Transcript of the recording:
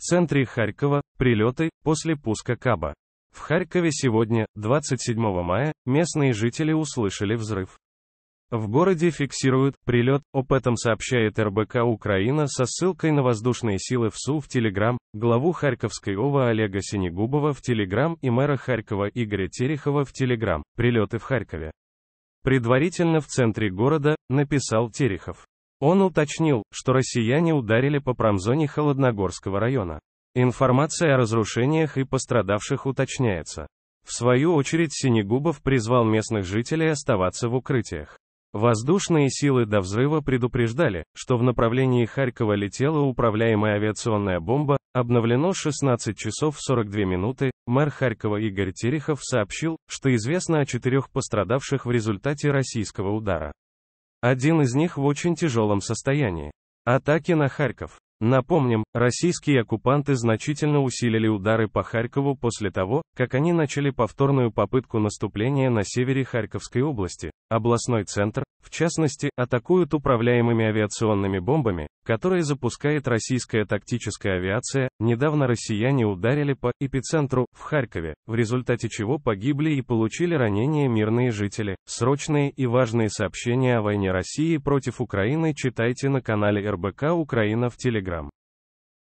В центре Харькова – прилеты после пуска Каба. В Харькове сегодня, 27 мая, местные жители услышали взрыв. В городе фиксируют прилет, об этом сообщает РБК Украина со ссылкой на воздушные силы в СУ в Телеграм, главу Харьковской ОВА Олега Синегубова в Телеграм и мэра Харькова Игоря Терехова в Телеграм. Прилеты в Харькове. Предварительно в центре города, написал Терехов. Он уточнил, что россияне ударили по промзоне Холодногорского района. Информация о разрушениях и пострадавших уточняется. В свою очередь Синегубов призвал местных жителей оставаться в укрытиях. Воздушные силы до взрыва предупреждали, что в направлении Харькова летела управляемая авиационная бомба, обновлено 16 часов 42 минуты, мэр Харькова Игорь Терехов сообщил, что известно о четырех пострадавших в результате российского удара. Один из них в очень тяжелом состоянии. Атаки на Харьков. Напомним, российские оккупанты значительно усилили удары по Харькову после того, как они начали повторную попытку наступления на севере Харьковской области. Областной центр, в частности, атакуют управляемыми авиационными бомбами, которые запускает российская тактическая авиация. Недавно россияне ударили по эпицентру в Харькове, в результате чего погибли и получили ранения мирные жители. Срочные и важные сообщения о войне России против Украины читайте на канале РБК Украина в Телеграм.